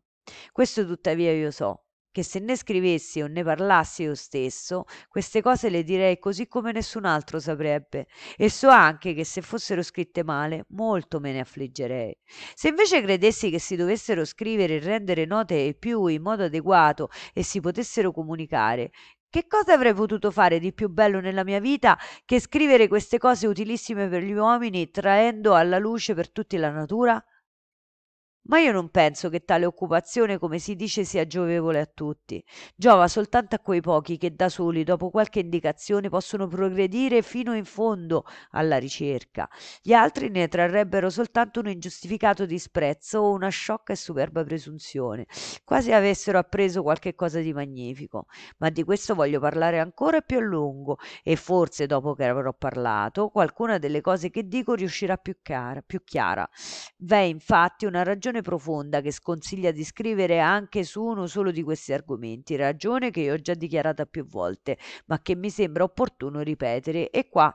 Questo tuttavia io so, che se ne scrivessi o ne parlassi io stesso, queste cose le direi così come nessun altro saprebbe, e so anche che se fossero scritte male, molto me ne affliggerei. Se invece credessi che si dovessero scrivere e rendere note e più in modo adeguato e si potessero comunicare, che cosa avrei potuto fare di più bello nella mia vita che scrivere queste cose utilissime per gli uomini, traendo alla luce per tutti la natura? Ma io non penso che tale occupazione, come si dice, sia giovevole a tutti. Giova soltanto a quei pochi che da soli, dopo qualche indicazione, possono progredire fino in fondo alla ricerca. Gli altri ne trarrebbero soltanto un ingiustificato disprezzo o una sciocca e superba presunzione, quasi avessero appreso qualche cosa di magnifico. Ma di questo voglio parlare ancora più a lungo e forse dopo che avrò parlato, qualcuna delle cose che dico riuscirà più, cara, più chiara. V'è infatti una ragione riflessione profonda che sconsiglia di scrivere anche su uno solo di questi argomenti, ragione che io ho già dichiarata più volte, ma che mi sembra opportuno ripetere e qua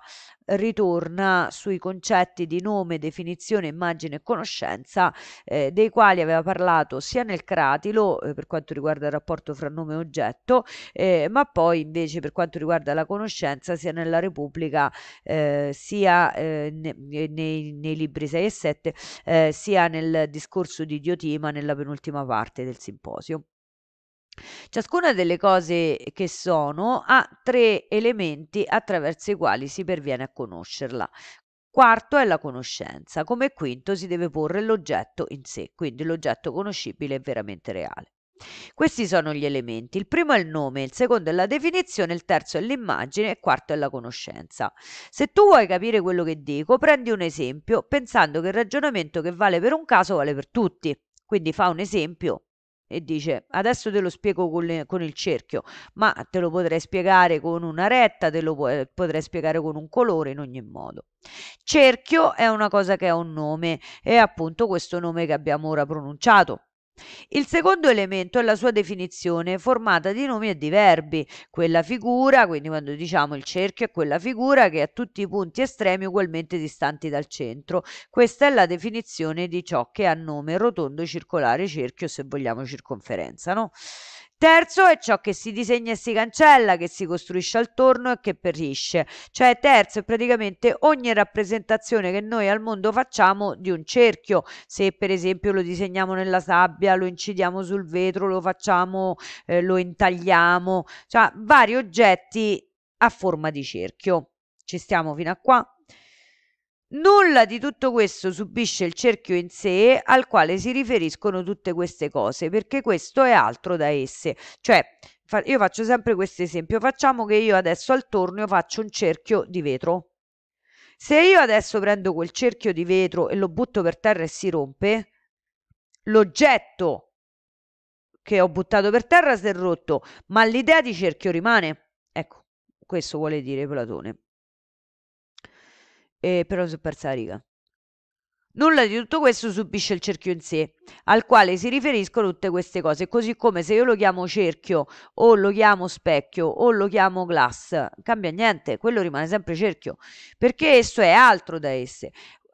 ritorna sui concetti di nome, definizione, immagine e conoscenza eh, dei quali aveva parlato sia nel Cratilo eh, per quanto riguarda il rapporto fra nome e oggetto, eh, ma poi invece per quanto riguarda la conoscenza sia nella Repubblica eh, sia eh, ne, eh, nei, nei, libri 6 e 7 sia nel discorso di Diotima nella penultima parte del simposio. Ciascuna delle cose che sono ha tre elementi attraverso i quali si perviene a conoscerla. Quarto è la conoscenza, come quinto si deve porre l'oggetto in sé, quindi l'oggetto conoscibile e veramente reale. Questi sono gli elementi. Il primo è il nome, il secondo è la definizione, il terzo è l'immagine e il quarto è la conoscenza. Se tu vuoi capire quello che dico, prendi un esempio pensando che il ragionamento che vale per un caso vale per tutti. Quindi fa un esempio e dice adesso te lo spiego con, le, con, il cerchio ma te lo potrei spiegare con una retta te lo po- potrei spiegare con un colore in ogni modo cerchio è una cosa che ha un nome è appunto questo nome che abbiamo ora pronunciato il secondo elemento è la sua definizione formata di nomi e di verbi. Quella figura, quindi quando diciamo il cerchio, è quella figura che ha tutti i punti estremi ugualmente distanti dal centro. Questa è la definizione di ciò che ha nome rotondo, circolare, cerchio, se vogliamo circonferenza, no? Terzo è ciò che si disegna e si cancella, che si costruisce attorno e che perisce. Cioè terzo è praticamente ogni rappresentazione che noi al mondo facciamo di un cerchio. Se per esempio lo disegniamo nella sabbia, lo incidiamo sul vetro, lo facciamo, eh, lo intagliamo, cioè vari oggetti a forma di cerchio. Ci stiamo fino a qua? Nulla di tutto questo subisce il cerchio in sé al quale si riferiscono tutte queste cose, perché questo è altro da esse. Cioè, fa- io faccio sempre questo esempio, facciamo che io adesso al tornio faccio un cerchio di vetro. Se io adesso prendo quel cerchio di vetro e lo butto per terra e si rompe, l'oggetto che ho buttato per terra si è rotto, ma l'idea di cerchio rimane. Ecco, questo vuole dire Platone e però sono persa la riga. Nulla di tutto questo subisce il cerchio in sé, al quale si riferiscono tutte queste cose, così come se io lo chiamo cerchio o lo chiamo specchio o lo chiamo glass, cambia niente, quello rimane sempre cerchio, perché esso è altro da esse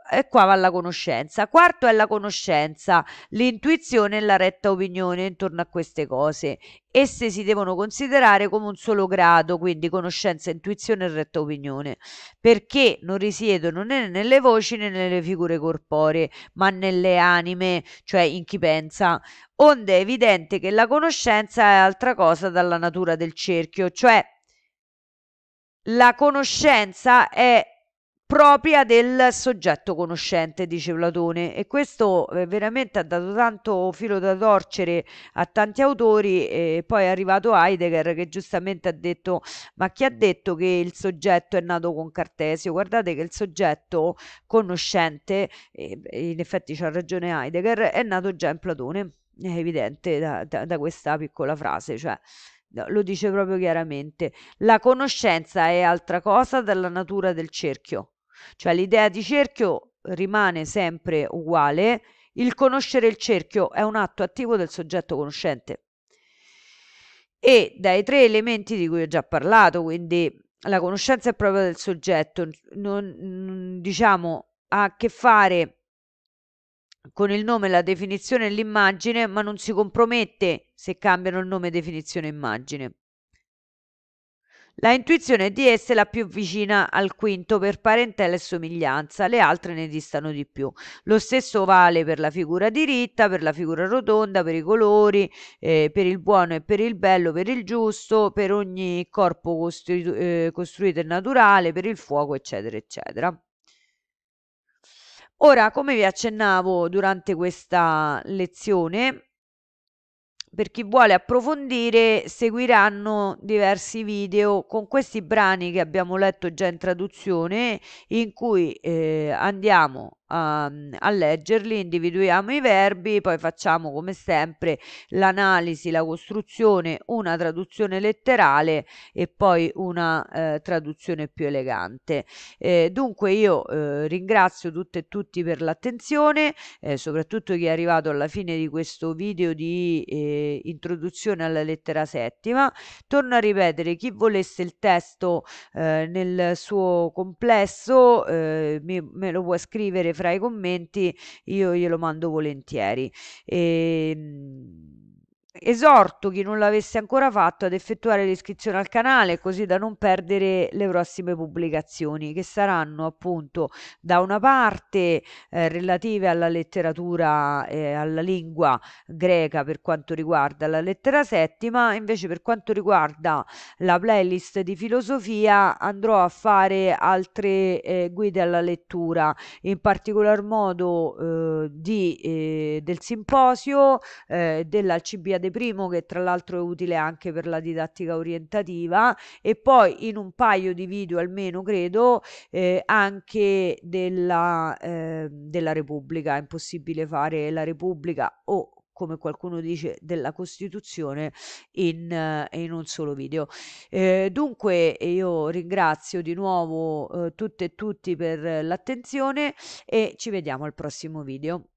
e qua va la conoscenza. Quarto è la conoscenza, l'intuizione e la retta opinione intorno a queste cose. Esse si devono considerare come un solo grado, quindi conoscenza, intuizione e retta opinione, perché non risiedono né nelle voci né nelle figure corporee, ma nelle anime, cioè in chi pensa. Onde è evidente che la conoscenza è altra cosa dalla natura del cerchio, cioè la conoscenza è propria del soggetto conoscente, dice Platone. E questo eh, veramente ha dato tanto filo da torcere a tanti autori. E poi è arrivato Heidegger che giustamente ha detto: Ma chi ha detto che il soggetto è nato con Cartesio? Guardate che il soggetto conoscente, eh, in effetti c'ha ragione Heidegger, è nato già in Platone. È evidente da, da, da questa piccola frase, cioè lo dice proprio chiaramente. La conoscenza è altra cosa dalla natura del cerchio. Cioè l'idea di cerchio rimane sempre uguale, il conoscere il cerchio è un atto attivo del soggetto conoscente. E dai tre elementi di cui ho già parlato, quindi la conoscenza è propria del soggetto, non, diciamo ha a che fare con il nome, la definizione e l'immagine, ma non si compromette se cambiano il nome, definizione e immagine. La intuizione di esse è la più vicina al quinto per parentela e somiglianza, le altre ne distano di più. Lo stesso vale per la figura diritta, per la figura rotonda, per i colori, eh, per il buono e per il bello, per il giusto, per ogni corpo costru- eh, costruito e naturale, per il fuoco, eccetera, eccetera. Ora, come vi accennavo durante questa lezione, per chi vuole approfondire seguiranno diversi video con questi brani che abbiamo letto già in traduzione in cui eh, andiamo um, a leggerli, individuiamo i verbi, poi facciamo come sempre l'analisi, la costruzione, una traduzione letterale e poi una eh, traduzione più elegante. Eh, dunque io eh, ringrazio tutte e tutti per l'attenzione, eh, soprattutto chi è arrivato alla fine di questo video di eh, introduzione alla lettera settima. Torno a ripetere, chi volesse il testo eh, nel suo complesso me, me lo può scrivere fra fra i commenti io glielo mando volentieri. E, ehm, Esorto chi non l'avesse ancora fatto ad effettuare l'iscrizione al canale così da non perdere le prossime pubblicazioni che saranno appunto da una parte eh, relative alla letteratura, eh, alla lingua greca per quanto riguarda la lettera settima, invece per quanto riguarda la playlist di filosofia andrò a fare altre eh, guide alla lettura, in particolar modo eh, di, eh, del simposio eh, della CBA De Primo che tra l'altro è utile anche per la didattica orientativa e poi in un paio di video almeno credo eh, anche della, eh, della Repubblica, è impossibile fare la Repubblica o come qualcuno dice, della Costituzione in, eh, in un solo video. Eh, dunque io ringrazio di nuovo eh, tutte e tutti per l'attenzione e ci vediamo al prossimo video.